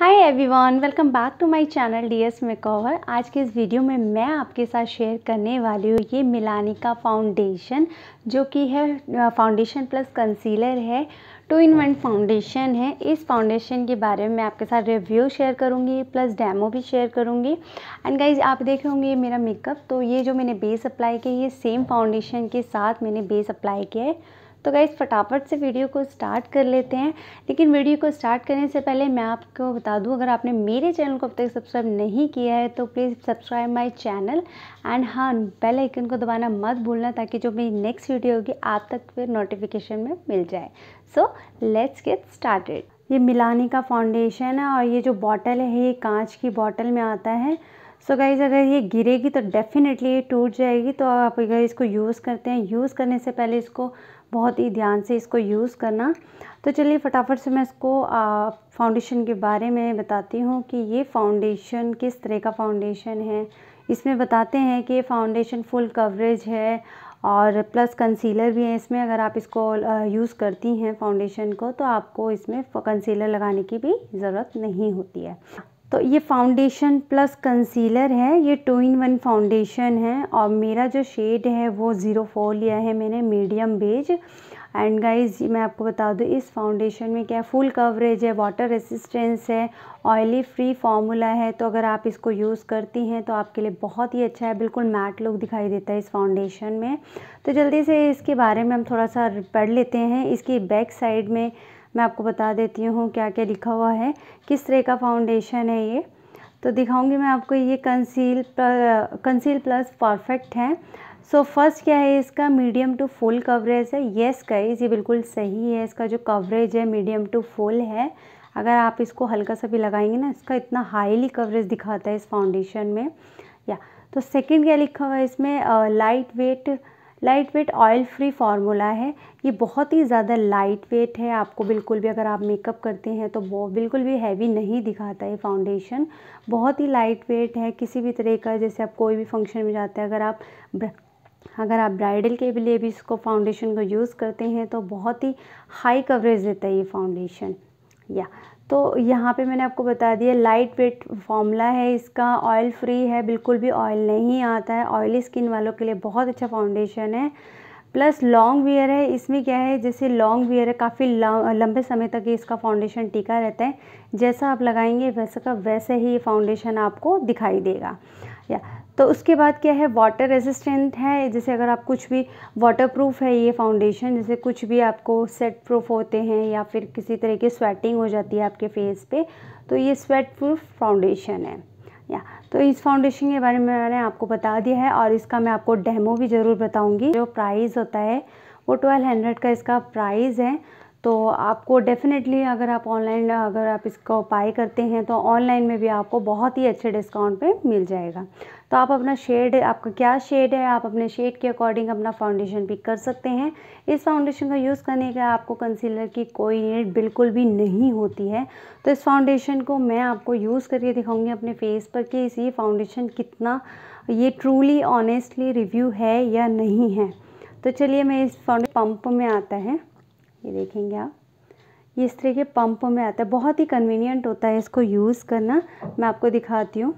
hi everyone welcome back to my channel D S makeover आज के इस video में मैं आपके साथ शेयर करने वाली हूँ ये मिलानी का फाउंडेशन जो कि है फाउंडेशन प्लस कंसीलर है टू इन वन फाउंडेशन है इस फाउंडेशन के बारे में मैं आपके साथ रिव्यू शेयर करूँगी प्लस डेमो भी शेयर करूँगी एंड गाइज आप देख रहे होंगे ये मेरा मेकअप तो ये जो मैंने बेस अप्लाई किया ये सेम फाउंडेशन के साथ मैंने बेस अप्लाई किया है तो गाइज़ फटाफट से वीडियो को स्टार्ट कर लेते हैं लेकिन वीडियो को स्टार्ट करने से पहले मैं आपको बता दूँ अगर आपने मेरे चैनल को अब तक सब्सक्राइब नहीं किया है तो please subscribe my channel and हाँ बेल आइकन को दबाना मत भूलना ताकि जो मेरी नेक्स्ट वीडियो होगी आप तक फिर नोटिफिकेशन में मिल जाए सो लेट्स गेट स्टार्टेड ये मिलानी का फाउंडेशन है और ये जो बॉटल है ये कांच की बॉटल में आता है सो so गाइज़ अगर ये गिरेगी तो डेफ़िनेटली ये टूट जाएगी तो आप अगर इसको यूज़ करते हैं यूज़ करने से पहले इसको बहुत ही ध्यान से इसको यूज़ करना तो चलिए फटाफट से मैं इसको फाउंडेशन के बारे में बताती हूँ कि ये फाउंडेशन किस तरह का फाउंडेशन है इसमें बताते हैं कि ये फाउंडेशन फुल कवरेज है और प्लस कंसीलर भी है इसमें अगर आप इसको यूज़ करती हैं फाउंडेशन को तो आपको इसमें कंसीलर लगाने की भी ज़रूरत नहीं होती है तो ये फाउंडेशन प्लस कंसीलर है ये टू इन वन फाउंडेशन है और मेरा जो शेड है वो ज़ीरो फोर लिया है मैंने मीडियम बेज एंड गाइज मैं आपको बता दूँ इस फाउंडेशन में क्या फुल कवरेज है वाटर रेसिस्टेंस है ऑयली फ्री फार्मूला है तो अगर आप इसको यूज़ करती हैं तो आपके लिए बहुत ही अच्छा है बिल्कुल मैट लुक दिखाई देता है इस फाउंडेशन में तो जल्दी से इसके बारे में हम थोड़ा सा पढ़ लेते हैं इसकी बैक साइड में मैं आपको बता देती हूँ क्या क्या लिखा हुआ है किस तरह का फाउंडेशन है ये तो दिखाऊंगी मैं आपको ये कंसील कंसील प्लस परफेक्ट है सो so, फर्स्ट क्या है इसका मीडियम टू फुल कवरेज है येस गाइस ये बिल्कुल सही है इसका जो कवरेज है मीडियम टू फुल है अगर आप इसको हल्का सा भी लगाएंगे ना इसका इतना हाईली कवरेज दिखाता है इस फाउंडेशन में या तो सेकंड क्या लिखा हुआ है इसमें light weight light weight oil free formula है ये बहुत ही ज़्यादा लाइट वेट है आपको बिल्कुल भी अगर आप मेकअप करते हैं तो वो बिल्कुल भी हैवी नहीं दिखाता है फाउंडेशन बहुत ही लाइट वेट है किसी भी तरह का जैसे आप कोई भी फंक्शन में जाते हैं अगर आप अगर आप ब्राइडल के लिए भी इसको फाउंडेशन को यूज़ करते हैं तो बहुत ही हाई कवरेज देता है ये फाउंडेशन या तो यहाँ पे मैंने आपको बता दिया लाइट वेट फॉर्मूला है इसका ऑयल फ्री है बिल्कुल भी ऑयल नहीं आता है ऑयली स्किन वालों के लिए बहुत अच्छा फाउंडेशन है प्लस लॉन्ग वियर है इसमें क्या है जैसे लॉन्ग वियर है काफ़ी लंबे समय तक ये इसका फाउंडेशन टिका रहता है जैसा आप लगाएंगे वैसा का वैसे ही ये फाउंडेशन आपको दिखाई देगा या तो उसके बाद क्या है वाटर रेजिस्टेंट है जैसे अगर आप कुछ भी वाटर प्रूफ है ये फाउंडेशन जैसे कुछ भी आपको सेट प्रूफ होते हैं या फिर किसी तरह की स्वेटिंग हो जाती है आपके फेस पे तो ये स्वेट प्रूफ फाउंडेशन है या तो इस फाउंडेशन के बारे में मैंने आपको बता दिया है और इसका मैं आपको डेमो भी ज़रूर बताऊँगी जो प्राइज होता है वो ट्वेल्व हंड्रेड का इसका प्राइज है तो आपको डेफ़िनेटली अगर आप ऑनलाइन अगर आप इसको पाई करते हैं तो ऑनलाइन में भी आपको बहुत ही अच्छे डिस्काउंट पे मिल जाएगा तो आप अपना शेड आपका क्या शेड है आप अपने शेड के अकॉर्डिंग अपना फाउंडेशन पिक कर सकते हैं इस फाउंडेशन का यूज़ करने का आपको कंसीलर की कोई नीड बिल्कुल भी नहीं होती है तो इस फाउंडेशन को मैं आपको यूज़ करके दिखाऊँगी अपने फेस पर कि इस ये फाउंडेशन कितना ये ट्रूली ऑनेस्टली रिव्यू है या नहीं है तो चलिए मैं इस फाउंडेशन पंप में आता है ये देखेंगे आप ये इस तरह के पंप में आता है बहुत ही कन्वीनियंट होता है इसको यूज़ करना मैं आपको दिखाती हूँ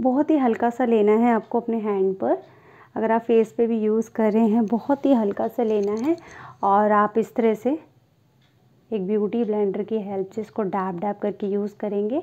बहुत ही हल्का सा लेना है आपको अपने हैंड पर अगर आप फेस पे भी यूज़ कर रहे हैं बहुत ही हल्का सा लेना है और आप इस तरह से एक ब्यूटी ब्लेंडर की हेल्प से इसको डैप डैप करके यूज़ करेंगे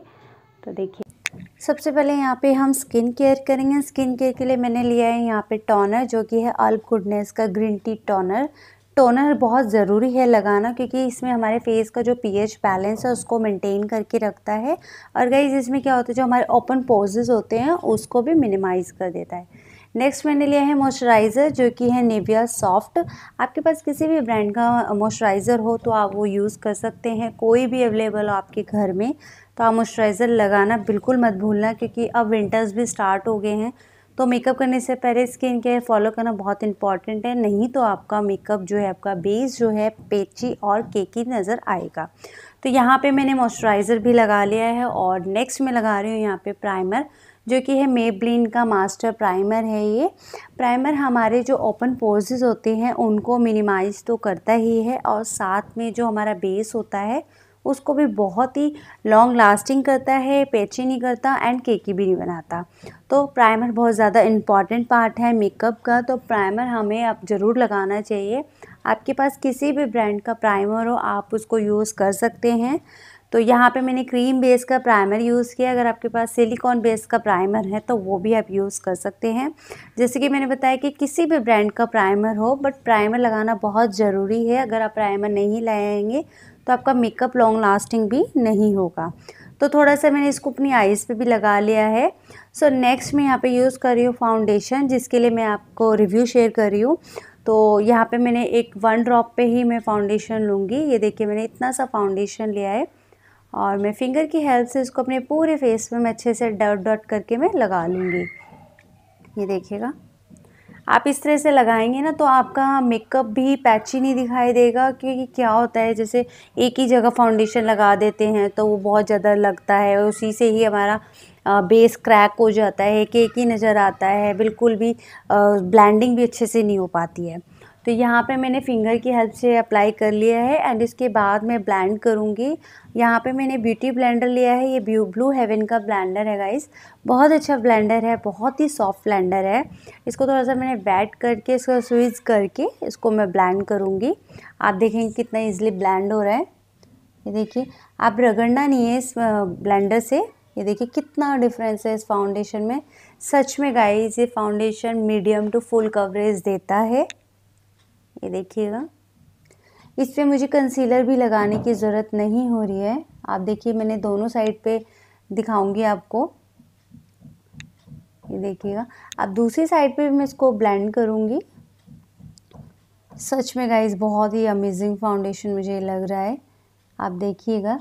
तो देखिए सबसे पहले यहाँ पे हम स्किन केयर करेंगे स्किन केयर के लिए मैंने लिया है यहाँ पे टॉनर जो कि है अल्प गुडनेस का ग्रीन टी टॉनर टोनर बहुत ज़रूरी है लगाना क्योंकि इसमें हमारे फेस का जो पीएच बैलेंस है उसको मेंटेन करके रखता है और गाइज इसमें क्या होता है जो हमारे ओपन पोजेज होते हैं उसको भी मिनिमाइज़ कर देता है नेक्स्ट मैंने लिया है मॉइस्चराइज़र जो कि है निविया सॉफ्ट आपके पास किसी भी ब्रांड का मॉइस्चराइज़र हो तो आप वो यूज़ कर सकते हैं कोई भी अवेलेबल हो आपके घर में तो आप मॉइस्चराइज़र लगाना बिल्कुल मत भूलना क्योंकि अब विंटर्स भी स्टार्ट हो गए हैं तो मेकअप करने से पहले स्किन केयर फॉलो करना बहुत इंपॉर्टेंट है नहीं तो आपका मेकअप जो है आपका बेस जो है पेची और केकी नज़र आएगा तो यहाँ पे मैंने मॉइस्चराइज़र भी लगा लिया है और नेक्स्ट मैं लगा रही हूँ यहाँ पे प्राइमर जो कि है मेबलिन का मास्टर प्राइमर है ये प्राइमर हमारे जो ओपन पोजेज़ होते हैं उनको मिनिमाइज़ तो करता ही है और साथ में जो हमारा बेस होता है उसको भी बहुत ही लॉन्ग लास्टिंग करता है पेची नहीं करता एंड केकी भी नहीं बनाता तो प्राइमर बहुत ज़्यादा इम्पॉर्टेंट पार्ट है मेकअप का तो प्राइमर हमें आप ज़रूर लगाना चाहिए आपके पास किसी भी ब्रांड का प्राइमर हो आप उसको यूज़ कर सकते हैं तो यहाँ पे मैंने क्रीम बेस का प्राइमर यूज़ किया अगर आपके पास सिलिकॉन बेस का प्राइमर है तो वो भी आप यूज़ कर सकते हैं जैसे कि मैंने बताया कि किसी भी ब्रांड का प्राइमर हो बट प्राइमर लगाना बहुत ज़रूरी है अगर आप प्राइमर नहीं लगाएंगे तो आपका मेकअप लॉन्ग लास्टिंग भी नहीं होगा तो थोड़ा सा मैंने इसको अपनी आईज़ पे भी लगा लिया है सो so, नेक्स्ट मैं यहाँ पे यूज़ कर रही हूँ फाउंडेशन जिसके लिए मैं आपको रिव्यू शेयर कर रही हूँ तो यहाँ पे मैंने एक वन ड्रॉप पे ही मैं फाउंडेशन लूँगी ये देखिए मैंने इतना सा फाउंडेशन लिया है और मैं फिंगर की हेल्प से इसको अपने पूरे फेस में मैं अच्छे से डॉट डॉट करके मैं लगा लूँगी ये देखिएगा आप इस तरह से लगाएंगे ना तो आपका मेकअप भी पैची नहीं दिखाई देगा क्योंकि क्या होता है जैसे एक ही जगह फाउंडेशन लगा देते हैं तो वो बहुत ज़्यादा लगता है उसी से ही हमारा बेस क्रैक हो जाता है एक एक ही नज़र आता है बिल्कुल भी ब्लैंडिंग भी अच्छे से नहीं हो पाती है तो यहाँ पे मैंने फिंगर की हेल्प से अप्लाई कर लिया है एंड इसके बाद मैं ब्लेंड करूँगी यहाँ पे मैंने ब्यूटी ब्लेंडर लिया है ये ब्यू ब्लू हेवन का ब्लेंडर है गाइस बहुत अच्छा ब्लेंडर है बहुत ही सॉफ्ट ब्लेंडर है इसको थोड़ा सा मैंने बैट करके इसका स्विच करके इसको मैं ब्लैंड करूँगी आप देखेंगे कितना ईजिली ब्लैंड हो रहा है ये देखिए आप रगड़ना नहीं है इस ब्लेंडर से ये देखिए कितना डिफरेंस है इस फाउंडेशन में सच में गाइस ये foundation medium to full coverage देता है ये देखिएगा इस पर मुझे कंसीलर भी लगाने की ज़रूरत नहीं हो रही है आप देखिए मैंने दोनों साइड पे दिखाऊंगी आपको ये देखिएगा अब दूसरी साइड पे भी मैं इसको ब्लेंड करूँगी सच में गाइज बहुत ही अमेजिंग फाउंडेशन मुझे लग रहा है आप देखिएगा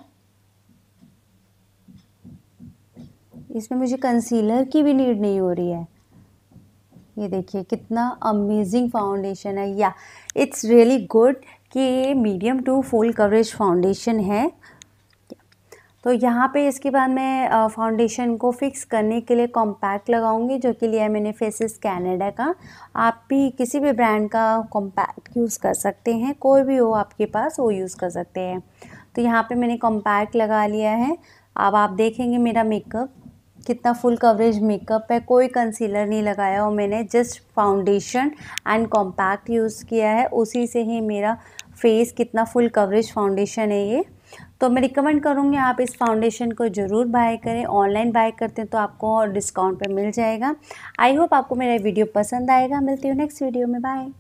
इसमें मुझे कंसीलर की भी नीड नहीं हो रही है ये देखिए कितना अमेजिंग फाउंडेशन है या इट्स रियली गुड कि ये medium to full coverage foundation है तो यहाँ पे इसके बाद मैं फाउंडेशन को फिक्स करने के लिए कॉम्पैक्ट लगाऊंगी जो कि लिया मैंने फेसिस कैनेडा का आप भी किसी भी ब्रांड का कॉम्पैक्ट यूज़ कर सकते हैं कोई भी हो आपके पास वो यूज़ कर सकते हैं तो यहाँ पे मैंने कॉम्पैक्ट लगा लिया है अब आप देखेंगे मेरा मेकअप कितना फुल कवरेज मेकअप है कोई कंसीलर नहीं लगाया और मैंने just foundation and compact use किया है उसी से ही मेरा फेस कितना फुल कवरेज फाउंडेशन है ये तो मैं रिकमेंड करूँगी आप इस फाउंडेशन को ज़रूर बाय करें ऑनलाइन बाय करते हैं तो आपको डिस्काउंट पे मिल जाएगा आई होप आपको मेरा वीडियो पसंद आएगा मिलती हूँ नेक्स्ट वीडियो में बाय